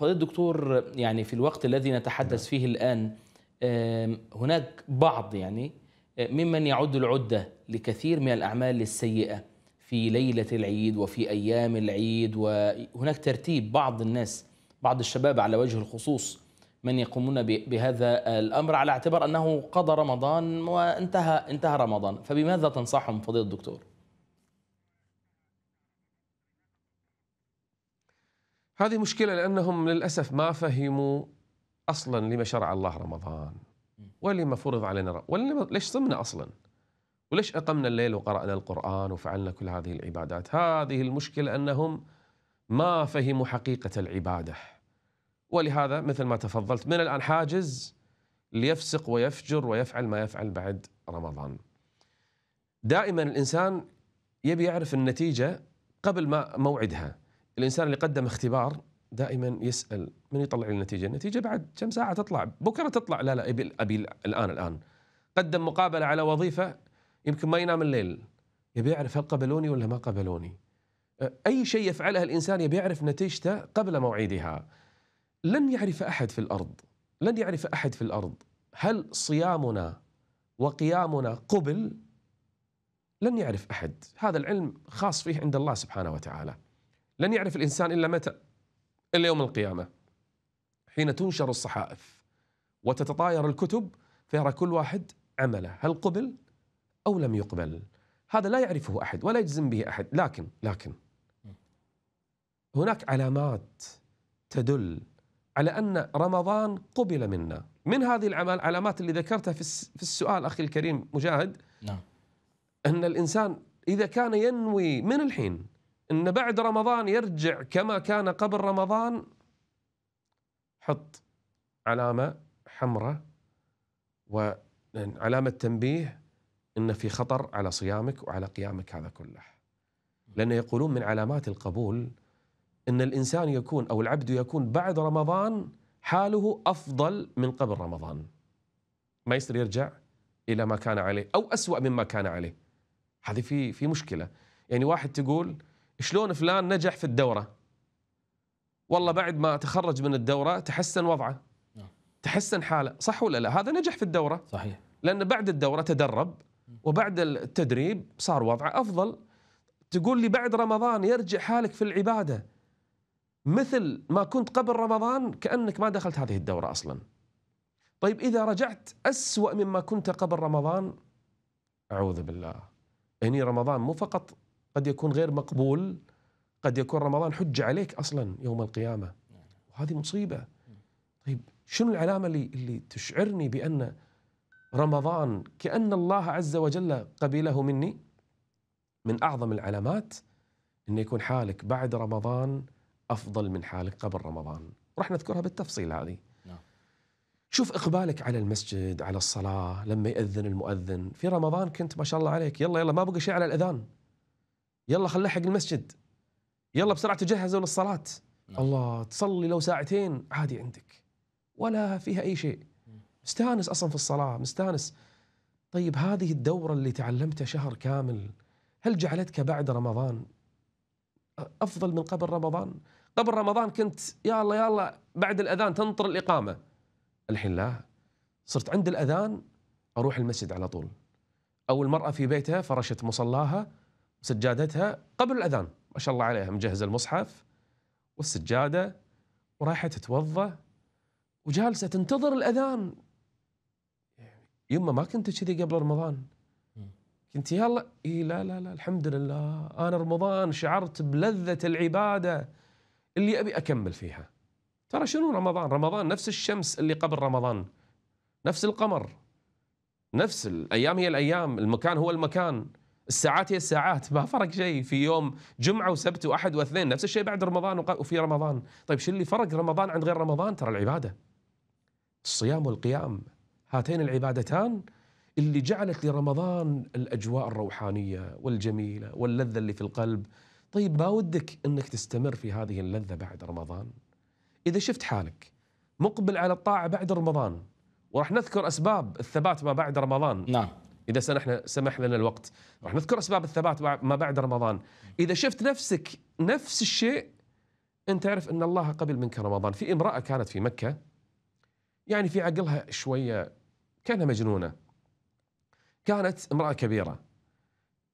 فضيلة الدكتور يعني في الوقت الذي نتحدث فيه الآن هناك بعض يعني آه، ممن يعد العدة لكثير من الأعمال السيئة في ليلة العيد وفي أيام العيد وهناك ترتيب بعض الناس بعض الشباب على وجه الخصوص من يقومون بهذا الأمر على اعتبار أنه قضى رمضان وانتهى انتهى رمضان فبماذا تنصحهم فضيلة الدكتور؟ هذه مشكله لانهم للاسف ما فهموا اصلا لما شرع الله رمضان ولما فرض علينا ولما ليش صمنا اصلا وليش اقمنا الليل وقرانا القران وفعلنا كل هذه العبادات هذه المشكله انهم ما فهموا حقيقه العباده ولهذا مثل ما تفضلت من الان حاجز ليفسق ويفجر ويفعل ما يفعل بعد رمضان دائما الانسان يبي يعرف النتيجه قبل ما موعدها الانسان اللي قدم اختبار دائما يسال من يطلع لي النتيجه؟ النتيجه بعد كم ساعه تطلع بكره تطلع لا لا ابي ابي الان الان قدم مقابله على وظيفه يمكن ما ينام الليل يبي يعرف هل قبلوني ولا ما قبلوني اي شيء يفعله الانسان يبي يعرف نتيجته قبل موعدها لن يعرف احد في الارض لن يعرف احد في الارض هل صيامنا وقيامنا قبل لن يعرف احد هذا العلم خاص فيه عند الله سبحانه وتعالى لن يعرف الانسان الا متى؟ الا يوم القيامه. حين تنشر الصحائف وتتطاير الكتب فيرى كل واحد عمله، هل قبل او لم يقبل؟ هذا لا يعرفه احد ولا يجزم به احد، لكن لكن هناك علامات تدل على ان رمضان قبل منا، من هذه العلامات اللي ذكرتها في السؤال اخي الكريم مجاهد نعم ان الانسان اذا كان ينوي من الحين ان بعد رمضان يرجع كما كان قبل رمضان حط علامه حمراء وعلامه تنبيه ان في خطر على صيامك وعلى قيامك هذا كله لانه يقولون من علامات القبول ان الانسان يكون او العبد يكون بعد رمضان حاله افضل من قبل رمضان ما يصير يرجع الى ما كان عليه او اسوا مما كان عليه هذه في في مشكله يعني واحد تقول شلون فلان نجح في الدوره والله بعد ما تخرج من الدوره تحسن وضعه نعم. تحسن حاله صح ولا لا هذا نجح في الدوره صحيح لان بعد الدوره تدرب وبعد التدريب صار وضعه افضل تقول لي بعد رمضان يرجع حالك في العباده مثل ما كنت قبل رمضان كانك ما دخلت هذه الدوره اصلا طيب اذا رجعت اسوا مما كنت قبل رمضان اعوذ بالله هني رمضان مو فقط قد يكون غير مقبول قد يكون رمضان حجة عليك أصلا يوم القيامة وهذه مصيبة طيب شنو العلامة اللي, اللي تشعرني بأن رمضان كأن الله عز وجل قبله مني من أعظم العلامات أن يكون حالك بعد رمضان أفضل من حالك قبل رمضان راح نذكرها بالتفصيل هذه نعم. شوف اقبالك على المسجد على الصلاه لما ياذن المؤذن في رمضان كنت ما شاء الله عليك يلا يلا ما بقى شيء على الاذان يلا خلنا نلحق المسجد يلا بسرعه تجهزوا للصلاه نعم. الله تصلي لو ساعتين عادي عندك ولا فيها اي شيء مستانس اصلا في الصلاه مستانس طيب هذه الدوره اللي تعلمتها شهر كامل هل جعلتك بعد رمضان افضل من قبل رمضان قبل رمضان كنت يا الله يا الله بعد الاذان تنطر الاقامه الحين لا صرت عند الاذان اروح المسجد على طول او المراه في بيتها فرشت مصلاها سجادتها قبل الأذان ما شاء الله عليها مجهزة المصحف والسجادة ورايحة تتوضأ وجالسة تنتظر الأذان يما ما كنت كذي قبل رمضان كنت يلا إي لا لا لا الحمد لله أنا رمضان شعرت بلذة العبادة اللي أبي أكمل فيها ترى شنو رمضان رمضان نفس الشمس اللي قبل رمضان نفس القمر نفس الأيام هي الأيام المكان هو المكان الساعات هي الساعات ما فرق شيء في يوم جمعه وسبت واحد واثنين نفس الشيء بعد رمضان وفي رمضان طيب شو اللي فرق رمضان عن غير رمضان ترى العباده الصيام والقيام هاتين العبادتان اللي جعلت لرمضان الاجواء الروحانيه والجميله واللذه اللي في القلب طيب ما ودك انك تستمر في هذه اللذه بعد رمضان اذا شفت حالك مقبل على الطاعه بعد رمضان وراح نذكر اسباب الثبات ما بعد رمضان نعم اذا سنحنا سمح لنا الوقت راح نذكر اسباب الثبات ما بعد رمضان اذا شفت نفسك نفس الشيء انت تعرف ان الله قبل منك رمضان في امراه كانت في مكه يعني في عقلها شويه كانها مجنونه كانت امراه كبيره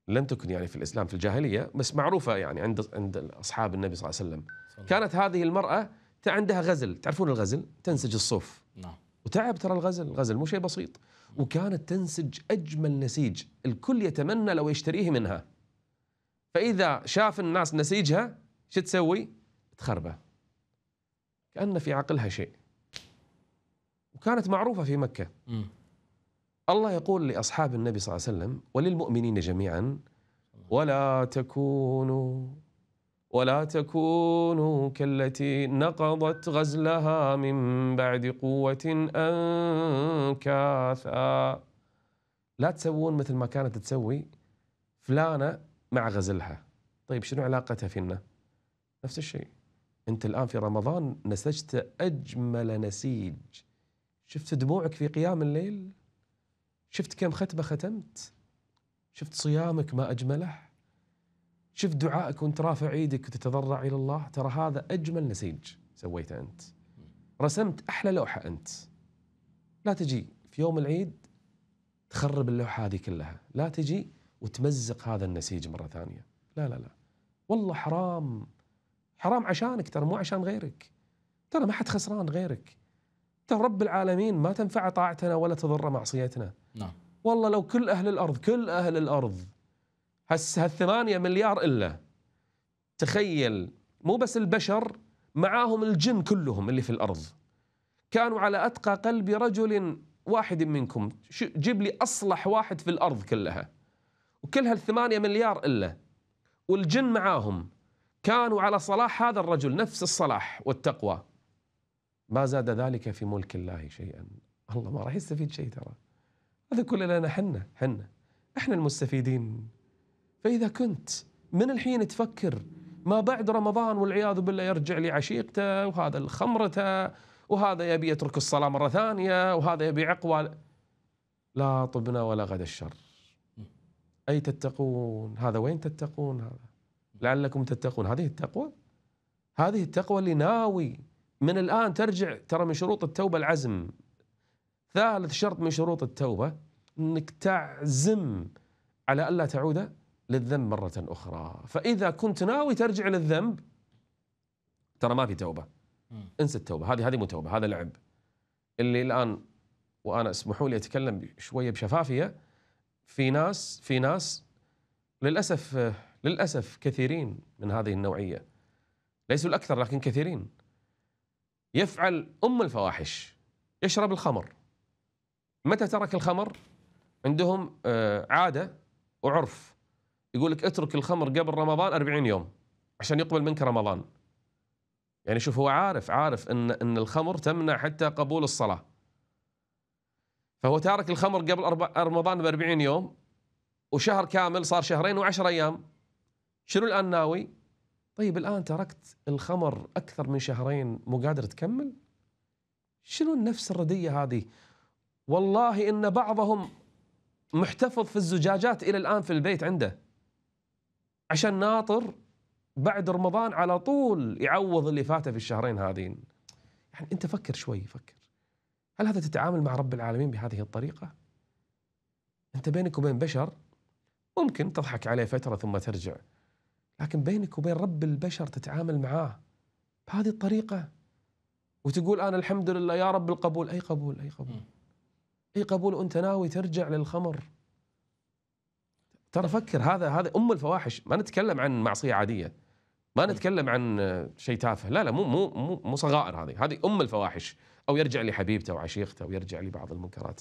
لم تكن يعني في الاسلام في الجاهليه بس معروفه يعني عند عند اصحاب النبي صلى الله عليه وسلم كانت هذه المراه عندها غزل تعرفون الغزل تنسج الصوف نعم وتعب ترى الغزل الغزل مو شيء بسيط وكانت تنسج أجمل نسيج الكل يتمنى لو يشتريه منها فإذا شاف الناس نسيجها شو تسوي؟ تخربه كأن في عقلها شيء وكانت معروفة في مكة الله يقول لأصحاب النبي صلى الله عليه وسلم وللمؤمنين جميعا ولا تكونوا ولا تكونوا كالتي نقضت غزلها من بعد قوة أنكاثا لا تسوون مثل ما كانت تسوي فلانة مع غزلها طيب شنو علاقتها فينا نفس الشيء أنت الآن في رمضان نسجت أجمل نسيج شفت دموعك في قيام الليل شفت كم ختمة ختمت شفت صيامك ما أجمله شوف دعائك وانت رافع ايدك وتتضرع الى الله ترى هذا اجمل نسيج سويته انت رسمت احلى لوحه انت لا تجي في يوم العيد تخرب اللوحه هذه كلها لا تجي وتمزق هذا النسيج مره ثانيه لا لا لا والله حرام حرام عشانك ترى مو عشان غيرك ترى ما حد خسران غيرك ترى رب العالمين ما تنفع طاعتنا ولا تضر معصيتنا نعم والله لو كل اهل الارض كل اهل الارض هس هالثمانية مليار إلا تخيل مو بس البشر معاهم الجن كلهم اللي في الأرض كانوا على أتقى قلب رجل واحد منكم جيب لي أصلح واحد في الأرض كلها وكل هالثمانية مليار إلا والجن معاهم كانوا على صلاح هذا الرجل نفس الصلاح والتقوى ما زاد ذلك في ملك الله شيئا الله ما راح يستفيد شيء ترى هذا كله لنا حنا حنا احنا المستفيدين فإذا كنت من الحين تفكر ما بعد رمضان والعياذ بالله يرجع لعشيقته وهذا لخمرته وهذا يبي يترك الصلاة مرة ثانية وهذا يبي عقوى لا طبنا ولا غدا الشر أي تتقون هذا وين تتقون هذا لعلكم تتقون هذه التقوى هذه التقوى اللي ناوي من الآن ترجع ترى من شروط التوبة العزم ثالث شرط من شروط التوبة أنك تعزم على ألا تعود للذنب مرة أخرى فإذا كنت ناوي ترجع للذنب ترى ما في توبة انسى التوبة هذه هذه مو توبة هذا لعب اللي الآن وأنا اسمحوا لي أتكلم شوية بشفافية في ناس في ناس للأسف للأسف كثيرين من هذه النوعية ليسوا الأكثر لكن كثيرين يفعل أم الفواحش يشرب الخمر متى ترك الخمر عندهم آه، عادة وعرف يقول لك اترك الخمر قبل رمضان 40 يوم عشان يقبل منك رمضان يعني شوف هو عارف عارف ان ان الخمر تمنع حتى قبول الصلاه فهو تارك الخمر قبل رمضان ب 40 يوم وشهر كامل صار شهرين وعشر ايام شنو الان ناوي؟ طيب الان تركت الخمر اكثر من شهرين مو قادر تكمل؟ شنو النفس الرديه هذه؟ والله ان بعضهم محتفظ في الزجاجات الى الان في البيت عنده عشان ناطر بعد رمضان على طول يعوض اللي فاته في الشهرين هذين يعني انت فكر شوي فكر هل هذا تتعامل مع رب العالمين بهذه الطريقه انت بينك وبين بشر ممكن تضحك عليه فتره ثم ترجع لكن بينك وبين رب البشر تتعامل معاه بهذه الطريقه وتقول انا الحمد لله يا رب القبول اي قبول اي قبول اي قبول وانت ناوي ترجع للخمر ترى فكر هذا هذا ام الفواحش ما نتكلم عن معصيه عاديه ما نعم. نتكلم عن شيء تافه لا لا مو مو مو, صغائر هذه هذه ام الفواحش او يرجع لحبيبته وعشيقته ويرجع لبعض المنكرات